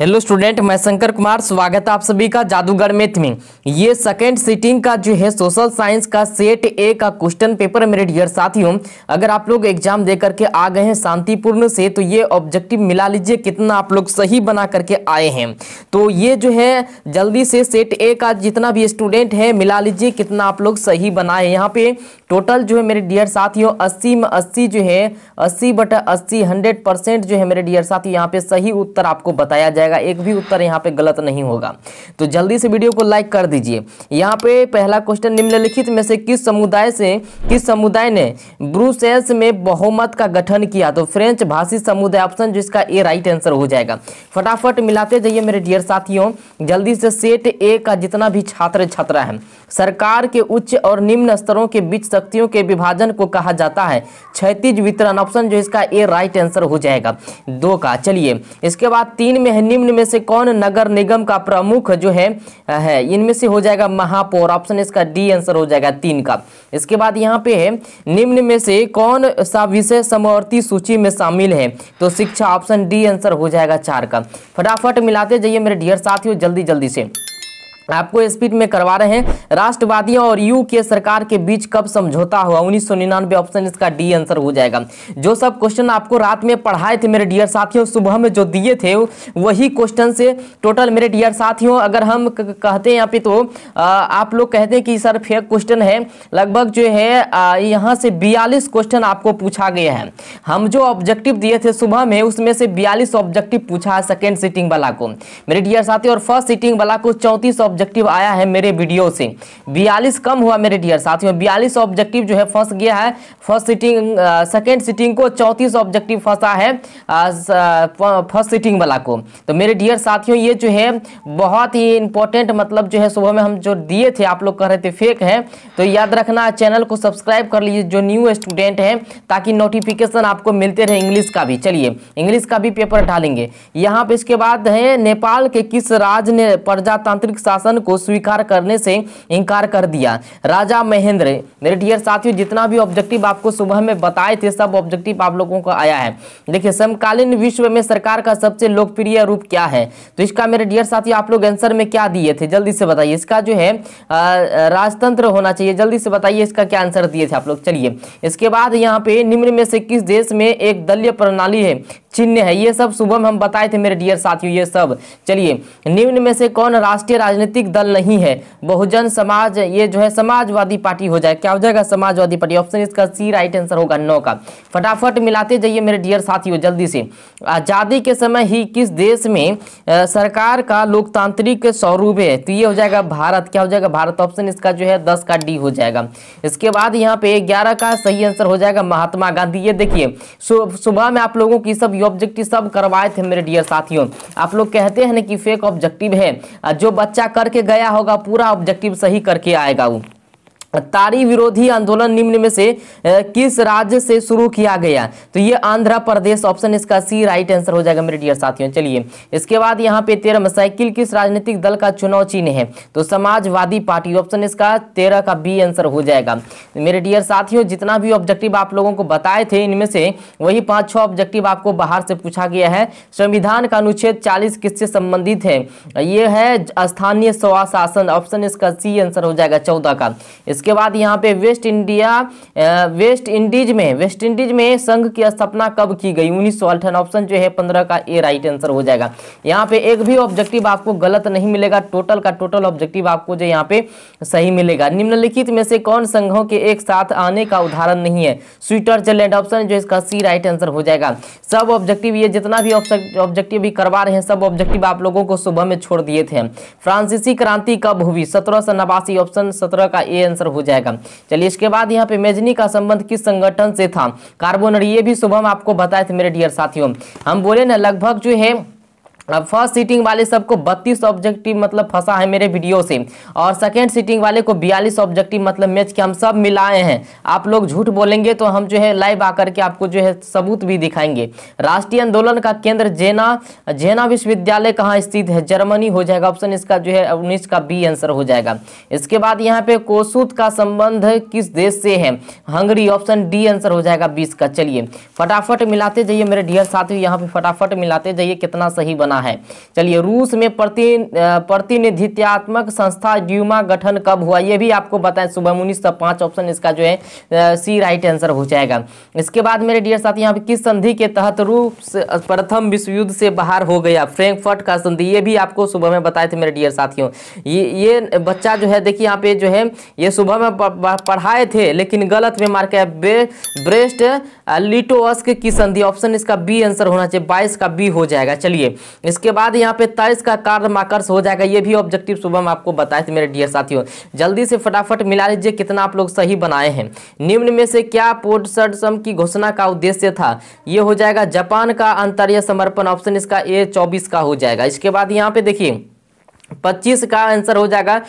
hello student मैं शंकर कुमार स्वागत है आप सभी का जादूगर मेथ में ये सेकेंड सीटिंग का जो है सोशल साइंस का सेट ए का क्वेश्चन पेपर मेरे डियर साथियों अगर आप लोग एग्जाम दे करके आ गए हैं शांतिपूर्ण से तो ये ऑब्जेक्टिव मिला लीजिए कितना आप लोग सही बना करके आए हैं तो ये जो है जल्दी से सेट ए का जितना भी स्टूडेंट है मिला लीजिए कितना आप लोग सही बनाए यहाँ पे टोटल जो है मेरे डियर साथियों अस्सी में अस्सी जो है अस्सी बटा अस्सी हंड्रेड परसेंट जो है मेरे डियर साथी यहाँ पे सही उत्तर आपको बताया जाए जाएगा एक भी उत्तर यहाँ पे गलत नहीं होगा तो जल्दी से वीडियो को लाइक कर दीजिए यहाँ पे पहला क्वेश्चन निम्नलिखित में से किस समुदाय से किस समुदाय ने ब्रूसेल्स में बहुमत का गठन किया तो फ्रेंच भाषी समुदाय ऑप्शन जिसका ए राइट आंसर हो जाएगा फटाफट मिलाते जाइए मेरे डियर साथियों जल्दी से सेट ए का जितना भी छात्र छात्रा है सरकार के उच्च और निम्न स्तरों के बीच शक्तियों के विभाजन को कहा जाता है क्षतिज वितरण ऑप्शन जो इसका ए राइट आंसर हो जाएगा दो का चलिए इसके बाद तीन में है निम्न में से कौन नगर निगम का प्रमुख जो है है इनमें से हो जाएगा महापौर ऑप्शन इसका डी आंसर हो जाएगा तीन का इसके बाद यहाँ पे है निम्न में से कौन सा विषय समवर्ती सूची में शामिल है तो शिक्षा ऑप्शन डी आंसर हो जाएगा चार का फटाफट मिलाते जाइए मेरे डियर साथियों जल्दी जल्दी से आपको स्पीड में करवा रहे हैं राष्ट्रवादियों और यू के सरकार के बीच कब समझौता हुआ उन्नीस सौ निन्यानवे ऑप्शन इसका डी आंसर हो जाएगा जो सब क्वेश्चन आपको रात में पढ़ाए थे मेरे डियर साथियों सुबह में जो दिए थे वही क्वेश्चन से टोटल मेरे डियर साथियों अगर हम कहते हैं यहाँ पे तो आ, आप लोग कहते हैं कि सर फेक क्वेश्चन है लगभग जो है यहाँ से बयालीस क्वेश्चन आपको पूछा गया है हम जो ऑब्जेक्टिव दिए थे सुबह में उसमें से बयालीस ऑब्जेक्टिव पूछा है सेकेंड सीटिंग वाला को मेरे डियर साथी और फर्स्ट सीटिंग वाला को चौंतीस ऑब्जेक्टिव आया है मेरे वीडियो से बयालीस कम हुआ मेरे डियर साथियों बयालीस ऑब्जेक्टिव जो है फंस गया है फर्स्ट सीटिंग सेकेंड सीटिंग को चौंतीस ऑब्जेक्टिव फंसा है फर्स्ट सीटिंग वाला को तो मेरे डियर साथियों ये जो है बहुत ही इंपॉर्टेंट मतलब जो है सुबह में हम जो दिए थे आप लोग कह रहे थे फेक है तो याद रखना चैनल को सब्सक्राइब कर लीजिए जो न्यू स्टूडेंट है ताकि नोटिफिकेशन आपको मिलते रहे इंग्लिश का भी चलिए इंग्लिश का भी पेपर डालेंगे यहाँ पे इसके बाद है नेपाल के किस राज्य ने प्रजातांत्रिक शासन शासन को स्वीकार करने से इनकार कर दिया राजा महेंद्र मेरे डियर साथियों जितना भी ऑब्जेक्टिव आपको सुबह में बताए थे सब ऑब्जेक्टिव आप लोगों का आया है देखिए समकालीन विश्व में सरकार का सबसे लोकप्रिय रूप क्या है तो इसका मेरे डियर साथियों आप लोग आंसर में क्या दिए थे जल्दी से बताइए इसका जो है राजतंत्र होना चाहिए जल्दी से बताइए इसका क्या आंसर दिए थे आप लोग चलिए इसके बाद यहाँ पे निम्न में से किस देश में एक दलीय प्रणाली है चिन्ह है ये सब सुबह में हम बताए थे मेरे डियर साथियों ये सब चलिए निम्न में से कौन राष्ट्रीय राजनीति राजनीतिक दल नहीं है बहुजन समाज ये जो है समाजवादी पार्टी हो जाए क्या हो जाएगा समाजवादी पार्टी ऑप्शन इसका सी राइट आंसर होगा नौ का फटाफट मिलाते जाइए मेरे डियर साथियों जल्दी से आज़ादी के समय ही किस देश में सरकार का लोकतांत्रिक स्वरूप है तो ये हो जाएगा भारत क्या हो जाएगा भारत ऑप्शन इसका जो है दस का डी हो जाएगा इसके बाद यहाँ पे ग्यारह का सही आंसर हो जाएगा महात्मा गांधी ये देखिए सुबह में आप लोगों की सब ऑब्जेक्टिव सब करवाए थे मेरे डियर साथियों आप लोग कहते हैं ना कि फेक ऑब्जेक्टिव है जो बच्चा कर करके गया होगा पूरा ऑब्जेक्टिव सही करके आएगा वो तारी विरोधी आंदोलन निम्न में से किस राज्य से शुरू किया गया तो ये आंध्र प्रदेश ऑप्शन इसका सी राइट आंसर हो जाएगा मेरे डियर साथियों चलिए इसके बाद यहाँ पे तेरह में साइकिल किस राजनीतिक दल का चुनाव चिन्ह है तो समाजवादी पार्टी ऑप्शन इसका तेरह का बी आंसर हो जाएगा मेरे डियर साथियों जितना भी ऑब्जेक्टिव आप लोगों को बताए थे इनमें से वही पाँच छः ऑब्जेक्टिव आपको बाहर से पूछा गया है संविधान का अनुच्छेद चालीस किससे संबंधित है ये है स्थानीय स्वशासन ऑप्शन इसका सी आंसर हो जाएगा चौदह का इस इसके बाद यहाँ पे वेस्ट इंडिया वेस्ट इंडीज में वेस्ट इंडीज में संघ की स्थापना कब की गई उन्नीस ऑप्शन जो है पंद्रह का ए राइट आंसर हो जाएगा यहाँ पे एक भी ऑब्जेक्टिव आपको गलत नहीं मिलेगा टोटल का टोटल ऑब्जेक्टिव आपको जो यहाँ पे सही मिलेगा निम्नलिखित में से कौन संघों के एक साथ आने का उदाहरण नहीं है स्विटरजरलैंड ऑप्शन जो इसका सी राइट आंसर हो जाएगा सब ऑब्जेक्टिव ये जितना भी ऑब्जेक्टिव भी करवा रहे हैं सब ऑब्जेक्टिव आप लोगों को सुबह में छोड़ दिए थे फ्रांसीसी क्रांति कब हुई सत्रह ऑप्शन सत्रह का ए आंसर हो जाएगा चलिए इसके बाद यहाँ पे मेजनी का संबंध किस संगठन से था कार्बोनरी ये भी शुभम आपको बताए थे मेरे डियर साथियों हम बोले ना लगभग जो है अब फर्स्ट सीटिंग वाले सबको 32 ऑब्जेक्टिव मतलब फंसा है मेरे वीडियो से और सेकेंड सीटिंग वाले को 42 ऑब्जेक्टिव मतलब मैच के हम सब मिलाए हैं आप लोग झूठ बोलेंगे तो हम जो है लाइव आकर के आपको जो है सबूत भी दिखाएंगे राष्ट्रीय आंदोलन का केंद्र जेना जेना विश्वविद्यालय कहाँ स्थित है जर्मनी हो जाएगा ऑप्शन इसका जो है उन्नीस का बी आंसर हो जाएगा इसके बाद यहाँ पे कोसूत का संबंध किस देश से है हंगरी ऑप्शन डी आंसर हो जाएगा बीस का चलिए फटाफट मिलाते जाइए मेरे डियर साथी यहाँ पे फटाफट मिलाते जाइए कितना सही बना करना है चलिए रूस में प्रति प्रतिनिधित्वात्मक संस्था ड्यूमा गठन कब हुआ यह भी आपको बताएं सुबह उन्नीस सौ पांच ऑप्शन इसका जो है सी राइट आंसर हो जाएगा इसके बाद मेरे डियर साथी यहाँ पे किस संधि के तहत रूस प्रथम विश्व युद्ध से बाहर हो गया फ्रेंकफर्ट का संधि ये भी आपको सुबह में बताए थे मेरे डियर साथियों ये ये बच्चा जो है देखिए यहाँ पे जो है ये सुबह में पढ़ाए थे लेकिन गलत में मार्क ब्रेस्ट लिटोअस्क की संधि ऑप्शन इसका बी आंसर होना चाहिए बाईस का बी हो जाएगा चलिए इसके बाद यहाँ पे तेईस का कार्ड माकर्स हो जाएगा ये भी ऑब्जेक्टिव सुबह हम आपको बताए थे मेरे डियर साथियों जल्दी से फटाफट मिला लीजिए कितना आप लोग सही बनाए हैं निम्न में से क्या पोर्ट सम की घोषणा का उद्देश्य था ये हो जाएगा जापान का अंतरीय समर्पण ऑप्शन इसका ए चौबीस का हो जाएगा इसके बाद यहाँ पे देखिए पच्चीस का आंसर हो जाएगा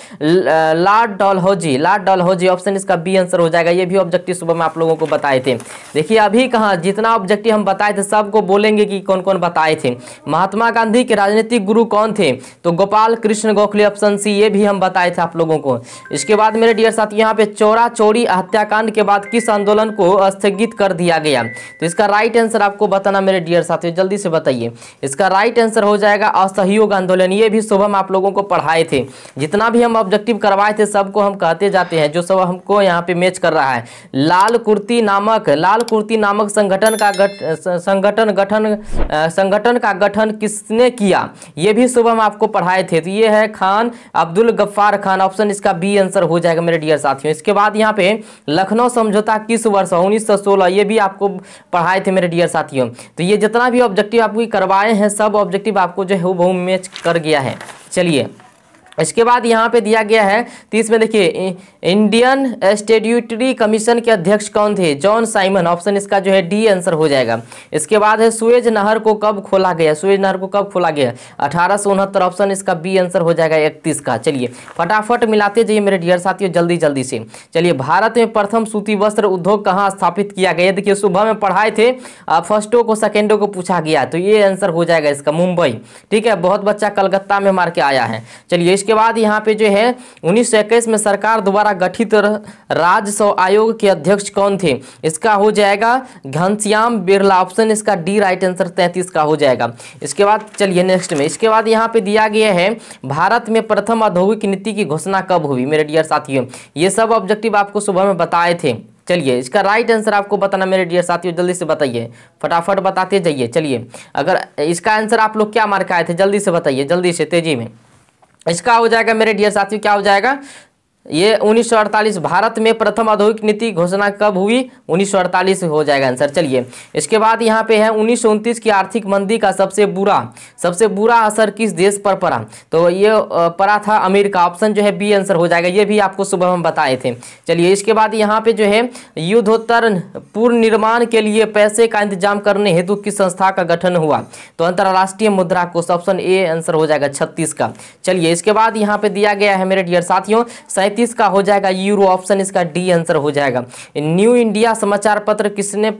Lord Dalhousie Lord Dalhousie option इसका बी आंसर हो जाएगा ये भी ऑब्जेक्टिव सुबह में आप लोगों को बताए थे देखिए अभी कहा जितना ऑब्जेक्टिव हम बताए थे सबको बोलेंगे कि कौन कौन बताए थे महात्मा गांधी के राजनीतिक गुरु कौन थे तो गोपाल कृष्ण गोखले ऑप्शन सी ये भी हम बताए थे आप लोगों को इसके बाद मेरे डियर साथ यहाँ पे चोरा चोरी हत्याकांड के बाद किस आंदोलन को स्थगित कर दिया गया तो इसका राइट आंसर आपको बताना मेरे डियर साथियों जल्दी से बताइए इसका राइट आंसर हो जाएगा असहयोग आंदोलन ये भी सुबह में आप लोगों को पढ़ाए थे जितना भी हम ऑब्जेक्टिव करवाए थे सबको हम कहते जाते हैं जो सब हमको यहाँ पे मैच कर रहा है लाल कुर्ती नामक लाल कुर्ती नामक संगठन का गठ संगठन गठन संगठन का गठन किसने किया ये भी सुबह हम आपको पढ़ाए थे तो ये है खान अब्दुल गफ्फार खान ऑप्शन इसका बी आंसर हो जाएगा मेरे डियर साथियों इसके बाद यहाँ पे लखनऊ समझौता किस वर्ष उन्नीस ये भी आपको पढ़ाए थे मेरे डियर साथियों तो ये जितना भी ऑब्जेक्टिव आपको करवाए हैं सब ऑब्जेक्टिव आपको जो है वो मैच कर गया है चलिए इसके बाद यहाँ पे दिया गया है तीस में देखिए इंडियन स्टेड्यूटरी कमीशन के अध्यक्ष कौन थे जॉन साइमन ऑप्शन इसका जो है डी आंसर हो जाएगा इसके बाद है सुएज नहर को कब खोला गया सुएज नहर को कब खोला गया अठारह ऑप्शन इसका बी आंसर हो जाएगा इकतीस का चलिए फटाफट मिलाते जाइए मेरे डियर साथियों जल्दी जल्दी से चलिए भारत में प्रथम सूती वस्त्र उद्योग कहाँ स्थापित किया गया देखिए सुबह में पढ़ाए थे फर्स्टों को सेकेंडों को पूछा गया तो ये आंसर हो जाएगा इसका मुंबई ठीक है बहुत बच्चा कलकत्ता में मार के आया है चलिए इसके बाद यहाँ पे जो है उन्नीस में सरकार द्वारा गठित राजस्व आयोग के अध्यक्ष कौन थे इसका हो जाएगा घनश्याम बिरला ऑप्शन इसका डी राइट आंसर तैंतीस का हो जाएगा इसके बाद चलिए नेक्स्ट में इसके बाद यहाँ पे दिया गया है भारत में प्रथम औद्योगिक नीति की घोषणा कब हुई मेरे डियर साथियों ये सब ऑब्जेक्टिव आपको सुबह में बताए थे चलिए इसका राइट आंसर आपको बताना मेरे डियर साथियों जल्दी से बताइए फटाफट बताते जाइए चलिए अगर इसका आंसर आप लोग क्या मार्क आए थे जल्दी से बताइए जल्दी से तेजी में इसका हो जाएगा मेरे डियर साथियों क्या हो जाएगा ये 1948 भारत में प्रथम औद्योगिक नीति घोषणा कब हुई 1948 हो जाएगा आंसर चलिए इसके बाद यहाँ पे है उन्नीस की आर्थिक मंदी का सबसे बुरा सबसे बुरा असर किस देश पर पड़ा तो ये पड़ा था अमेरिका ऑप्शन जो है बी आंसर हो जाएगा ये भी आपको सुबह हम बताए थे चलिए इसके बाद यहाँ पे जो है युद्धोत्तर पूर्ण निर्माण के लिए पैसे का इंतजाम करने हेतु किस संस्था का गठन हुआ तो अंतर्राष्ट्रीय मुद्रा कोष ऑप्शन ए आंसर हो जाएगा छत्तीस का चलिए इसके बाद यहाँ पे दिया गया है मेरे डियर साथियों पैंतीस का हो जाएगा यूरो ऑप्शन इसका डी आंसर हो जाएगा न्यू इंडिया समाचार पत्र किसने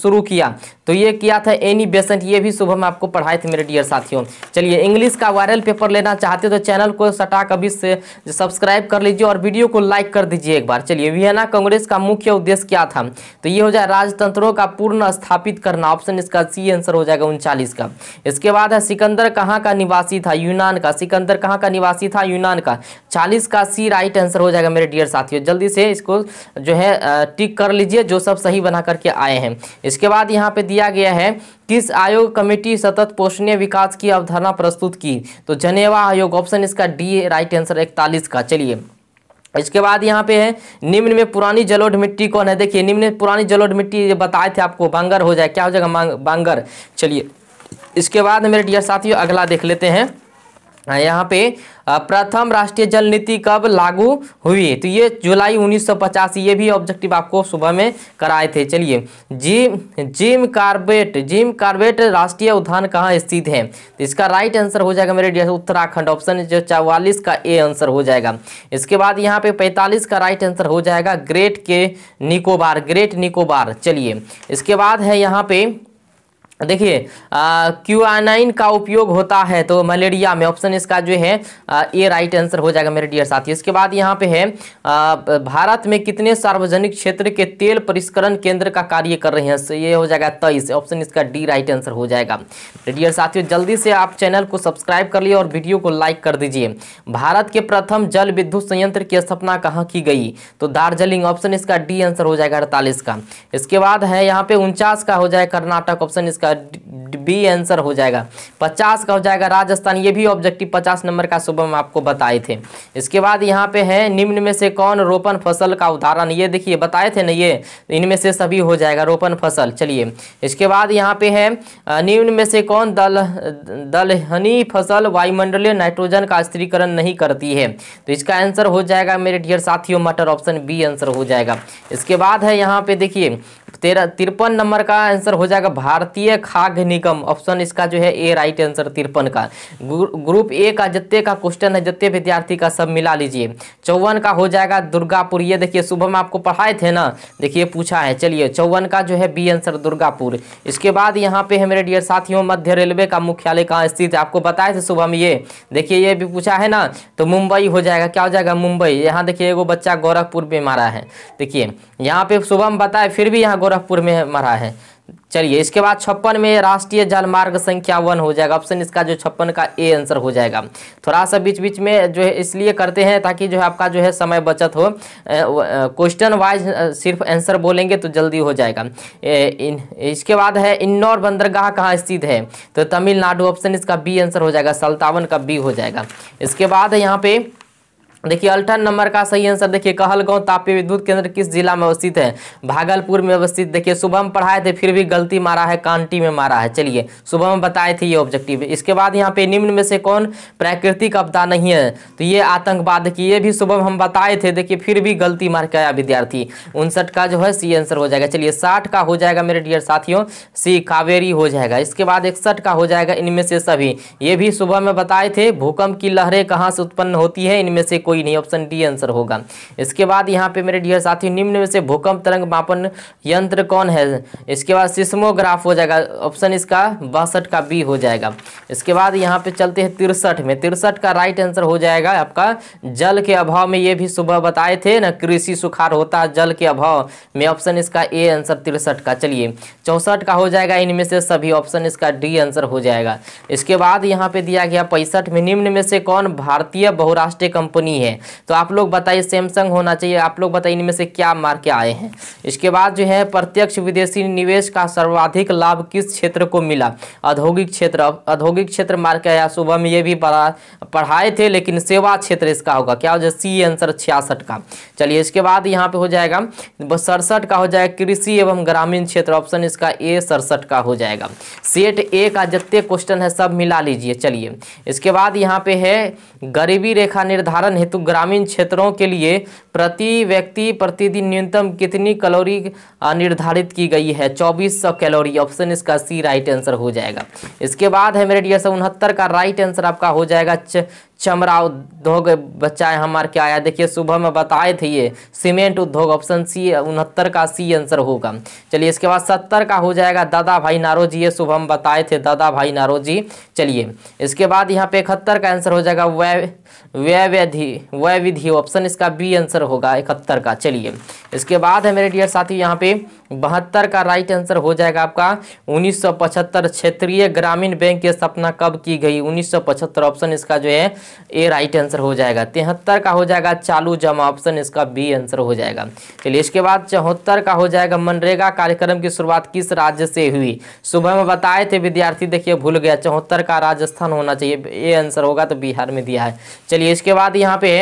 शुरू किया तो ये किया था एनी बेसेंट ये भी सुबह में आपको पढ़ाए थे मेरे डियर साथियों चलिए इंग्लिश का वायरल पेपर लेना चाहते हो तो चैनल को सटाक अभी से सब्सक्राइब कर लीजिए और वीडियो को लाइक कर दीजिए एक बार चलिए वियना कांग्रेस का मुख्य उद्देश्य क्या था तो ये हो जाए राजतंत्रों का पूर्ण स्थापित करना ऑप्शन इसका सी आंसर हो जाएगा उनचालीस का इसके बाद है सिकंदर कहाँ का निवासी था यूनान का सिकंदर कहाँ का निवासी था यूनान का चालीस का सी राइट आंसर हो जाएगा मेरे डियर साथियों जल्दी से इसको जो है टिक कर लीजिए जो सब सही बना करके आए हैं इसके बाद यहाँ पे दिया गया है किस आयोग कमेटी सतत पोषणीय विकास की अवधारणा प्रस्तुत की तो जनेवा आयोग ऑप्शन इसका डी राइट आंसर इकतालीस का चलिए इसके बाद यहाँ पे है निम्न में पुरानी जलोढ़ मिट्टी कौन है देखिए निम्न में पुरानी जलोढ़ मिट्टी बताए थे आपको बांगर हो जाए क्या हो जाएगा बांगर चलिए इसके बाद मेरे डियर साथियों अगला देख लेते हैं हाँ, यहाँ पे प्रथम राष्ट्रीय जल नीति कब लागू हुई तो ये जुलाई 1950 ये भी ऑब्जेक्टिव आपको सुबह में कराए थे चलिए Jim Jim Corbett Jim Corbett राष्ट्रीय उद्यान कहाँ स्थित है तो इसका राइट आंसर हो जाएगा मेरे डियर उत्तराखंड ऑप्शन जो चौवालीस का ए आंसर हो जाएगा इसके बाद यहाँ पे पैंतालीस का राइट आंसर हो जाएगा ग्रेट के निकोबार ग्रेट निकोबार चलिए इसके बाद है यहाँ पे देखिए क्यूआनाइन का उपयोग होता है तो मलेरिया में ऑप्शन इसका जो है ए राइट आंसर हो जाएगा मेरे डियर साथी इसके बाद यहाँ पे है आ, भारत में कितने सार्वजनिक क्षेत्र के तेल परिष्करण केंद्र का कार्य कर रहे हैं तो ये हो जाएगा तेईस ऑप्शन इसका डी राइट आंसर हो जाएगा डियर साथियों जल्दी से आप चैनल को सब्सक्राइब कर लिए और वीडियो को लाइक कर दीजिए भारत के प्रथम जल विद्युत संयंत्र की स्थापना कहाँ की गई तो दार्जिलिंग ऑप्शन इसका डी आंसर हो जाएगा अड़तालीस का इसके बाद है यहाँ पे उनचास का हो जाएगा कर्नाटक ऑप्शन इसका इसका बी आंसर हो जाएगा पचास का हो जाएगा राजस्थान ये भी ऑब्जेक्टिव पचास नंबर का सुबह हम आपको बताए थे इसके बाद यहाँ पे है निम्न में से कौन रोपण फसल का उदाहरण ये देखिए बताए थे ना ये इनमें से सभी हो जाएगा रोपण फसल चलिए इसके बाद यहाँ पे है निम्न में से कौन दल दलहनी फसल वायुमंडलीय नाइट्रोजन का स्त्रीकरण नहीं करती है तो इसका आंसर हो जाएगा मेरे डियर साथियों मटर ऑप्शन बी आंसर हो जाएगा इसके बाद है यहाँ पे देखिए तेरह तिरपन नंबर का आंसर हो जाएगा भारतीय है खाघ निगम ऑप्शन इसका जो है ए राइट आंसर तिरपन का ग्रुप ए का जत्ते का क्वेश्चन है जत्ते विद्यार्थी का सब मिला लीजिए चौवन का हो जाएगा दुर्गापुर ये देखिए सुबह में आपको पढ़ाए थे ना देखिए पूछा है चलिए चौवन का जो है बी आंसर दुर्गापुर इसके बाद यहाँ पे है मेरे डियर साथियों मध्य रेलवे का मुख्यालय कहाँ स्थित है आपको बताए थे सुबह में ये देखिए ये भी पूछा है ना तो मुंबई हो जाएगा क्या हो जाएगा मुंबई यहाँ देखिए वो बच्चा गोरखपुर में मारा है देखिए यहाँ पे सुबह में बताए फिर भी यहाँ गोरखपुर में मारा है चलिए इसके बाद छप्पन में राष्ट्रीय जलमार्ग संख्या वन हो जाएगा ऑप्शन इसका जो छप्पन का ए आंसर हो जाएगा थोड़ा सा बीच बीच में जो है इसलिए करते हैं ताकि जो है आपका जो है समय बचत हो क्वेश्चन वाइज सिर्फ आंसर बोलेंगे तो जल्दी हो जाएगा ए, इन, इसके बाद है इन्नौर बंदरगाह कहाँ स्थित है तो तमिलनाडु ऑप्शन इसका बी आंसर हो जाएगा सल्तावन का बी हो जाएगा इसके बाद यहाँ पे देखिए अल्ठन नंबर का सही आंसर देखिए कहलगांव तापी विद्युत केंद्र किस जिला में अवस्थित है भागलपुर में अवस्थित देखिए सुबह में पढ़ाए थे फिर भी गलती मारा है कांटी में मारा है चलिए सुबह में बताए थे ये ऑब्जेक्टिव इसके बाद यहाँ पे निम्न में से कौन प्राकृतिक आपदा नहीं है तो ये आतंकवाद की ये भी सुबह हम बताए थे देखिए फिर भी गलती मार के आया विद्यार्थी उनसठ का जो है सी आंसर हो जाएगा चलिए साठ का हो जाएगा मेरे डियर साथियों सी कावेरी हो जाएगा इसके बाद इकसठ का हो जाएगा इनमें से सभी ये भी सुबह में बताए थे भूकंप की लहरें कहाँ से उत्पन्न होती है इनमें से कोई कोई नहीं ऑप्शन डी आंसर होगा इसके बाद यहाँ पे मेरे डियर साथी निम्न में से भूकंप तरंग मापन यंत्र कौन है इसके बाद सिस्मोग्राफ हो जाएगा ऑप्शन इसका बासठ का बी हो जाएगा इसके बाद यहाँ पे चलते हैं तिरसठ में तिरसठ का राइट आंसर हो जाएगा आपका जल के अभाव में ये भी सुबह बताए थे ना कृषि सुखार होता है जल के अभाव में ऑप्शन इसका ए आंसर तिरसठ का चलिए चौसठ का हो जाएगा इनमें से सभी ऑप्शन इसका डी आंसर हो जाएगा इसके बाद यहाँ पे दिया गया पैंसठ में निम्न में से कौन भारतीय बहुराष्ट्रीय कंपनी है है तो आप लोग बताइए सैमसंग होना चाहिए आप लोग बताइए इनमें से क्या मार के आए हैं इसके बाद जो है प्रत्यक्ष विदेशी निवेश का सर्वाधिक लाभ किस क्षेत्र को मिला औद्योगिक क्षेत्र औद्योगिक क्षेत्र मार के आया सुबह में ये भी पढ़ाए थे लेकिन सेवा क्षेत्र इसका होगा क्या हो जाए सी आंसर छियासठ का चलिए इसके बाद यहाँ पे हो जाएगा सड़सठ का हो जाए कृषि एवं ग्रामीण क्षेत्र ऑप्शन इसका ए सड़सठ का हो जाएगा सेट ए का जितने क्वेश्चन है सब मिला लीजिए चलिए इसके बाद यहाँ पे है गरीबी रेखा निर्धारण हेतु किंतु ग्रामीण क्षेत्रों के लिए प्रति व्यक्ति प्रतिदिन न्यूनतम कितनी कैलोरी निर्धारित की गई है 2400 कैलोरी ऑप्शन इसका सी राइट आंसर हो जाएगा इसके बाद है मेरे डियर सर उनहत्तर का राइट आंसर आपका हो जाएगा चमड़ा उद्योग बच्चा है हमारे क्या आया देखिए सुबह में बताए थे ये सीमेंट उद्योग ऑप्शन सी उनहत्तर का सी आंसर होगा चलिए इसके बाद सत्तर का हो जाएगा दादा भाई नारोजी ये सुबह में बताए थे दादा भाई नारोजी चलिए इसके बाद यहाँ पे इकहत्तर का आंसर हो जाएगा वय व्यय विधि विधि ऑप्शन इसका बी आंसर होगा इकहत्तर का चलिए इसके बाद है मेरे डियर साथी यहाँ पे बहत्तर का राइट आंसर हो जाएगा आपका 1975 क्षेत्रीय ग्रामीण बैंक की स्थापना कब की गई 1975 ऑप्शन इसका जो है ए राइट आंसर हो जाएगा तिहत्तर का हो जाएगा चालू जमा ऑप्शन इसका बी आंसर हो जाएगा चलिए इसके बाद चौहत्तर का हो जाएगा मनरेगा कार्यक्रम की शुरुआत किस राज्य से हुई सुबह में बताए थे विद्यार्थी देखिए भूल गया चौहत्तर का राजस्थान होना चाहिए ए आंसर होगा तो बिहार में दिया है चलिए इसके बाद यहाँ पे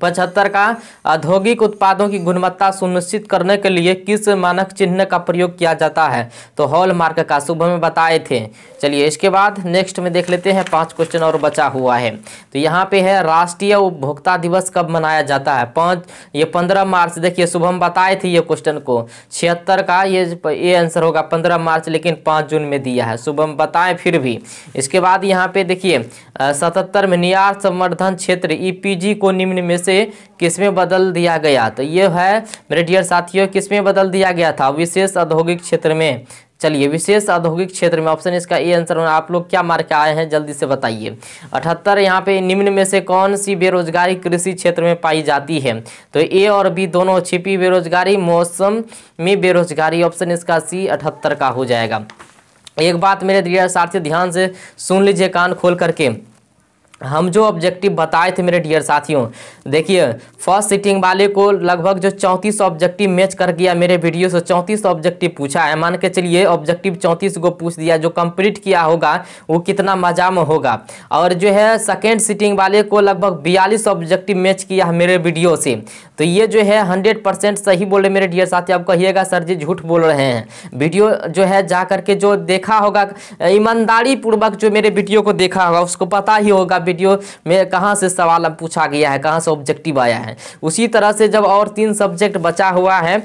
पचहत्तर का औद्योगिक उत्पादों की गुणवत्ता सुनिश्चित करने के लिए किस मानक चिन्ह का प्रयोग किया जाता है तो हॉल मार्क का सुबह में बताए थे चलिए इसके बाद नेक्स्ट में देख लेते हैं पांच क्वेश्चन और बचा हुआ है तो यहाँ पे है राष्ट्रीय उपभोक्ता दिवस कब मनाया जाता है पाँच ये पंद्रह मार्च देखिए शुभम बताए थे ये क्वेश्चन को छिहत्तर का ये ये आंसर होगा पंद्रह मार्च लेकिन पाँच जून में दिया है शुभम बताए फिर भी इसके बाद यहाँ पे देखिए सतहत्तर में निर्यात संवर्धन क्षेत्र ई को निम्न में से किसमें बदल दिया गया तो ये है मेरे डियर साथियों किसमें बदल दिया गया था विशेष औद्योगिक क्षेत्र में चलिए विशेष औद्योगिक क्षेत्र में ऑप्शन इसका ए आंसर होना आप लोग क्या मार्क आए हैं जल्दी से बताइए अठहत्तर यहाँ पे निम्न में से कौन सी बेरोजगारी कृषि क्षेत्र में पाई जाती है तो ए और बी दोनों छिपी बेरोजगारी मौसम में बेरोजगारी ऑप्शन इसका सी अठहत्तर का हो जाएगा एक बात मेरे दिया साथी ध्यान से सुन लीजिए कान खोल करके हम जो ऑब्जेक्टिव बताए थे मेरे डियर साथियों देखिए फर्स्ट सीटिंग वाले को लगभग जो चौंतीस ऑब्जेक्टिव मैच कर गया मेरे वीडियो से चौंतीस ऑब्जेक्टिव पूछा है मान के चलिए ऑब्जेक्टिव चौंतीस को पूछ दिया जो कंप्लीट किया होगा वो कितना मजा में होगा और जो है सेकेंड सीटिंग वाले को लगभग बयालीस ऑब्जेक्टिव मैच किया है मेरे वीडियो से तो ये जो है हंड्रेड परसेंट सही बोले मेरे डियर साथी आप कहिएगा सर जी झूठ बोल रहे हैं वीडियो जो है जा करके जो देखा होगा ईमानदारी पूर्वक जो मेरे वीडियो को देखा होगा उसको पता ही होगा वीडियो में कहाँ से सवाल पूछा गया है कहाँ से ऑब्जेक्टिव आया है उसी तरह से जब और तीन सब्जेक्ट बचा हुआ है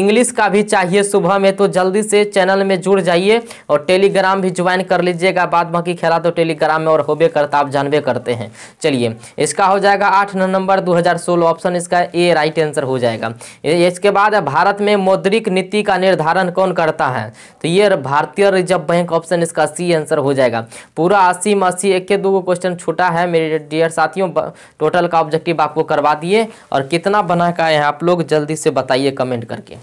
इंग्लिश का भी चाहिए सुबह में तो जल्दी से चैनल में जुड़ जाइए और टेलीग्राम भी ज्वाइन कर लीजिएगा बाद बाकी खेला तो टेलीग्राम में और होबे करता आप जानबे करते हैं चलिए इसका हो जाएगा आठ नंबर दो ऑप्शन इसका ए राइट आंसर हो जाएगा इसके बाद भारत में मौद्रिक नीति का निर्धारण कौन करता है तो ये भारतीय रिजर्व बैंक ऑप्शन इसका सी आंसर हो जाएगा पूरा अस्सी में अस्सी एक दो क्वेश्चन छोटा है मेरे डियर साथियों टोटल का ऑब्जेक्टिव आपको करवा दिए और कितना बना का है आप लोग जल्दी से बताइए कमेंट करके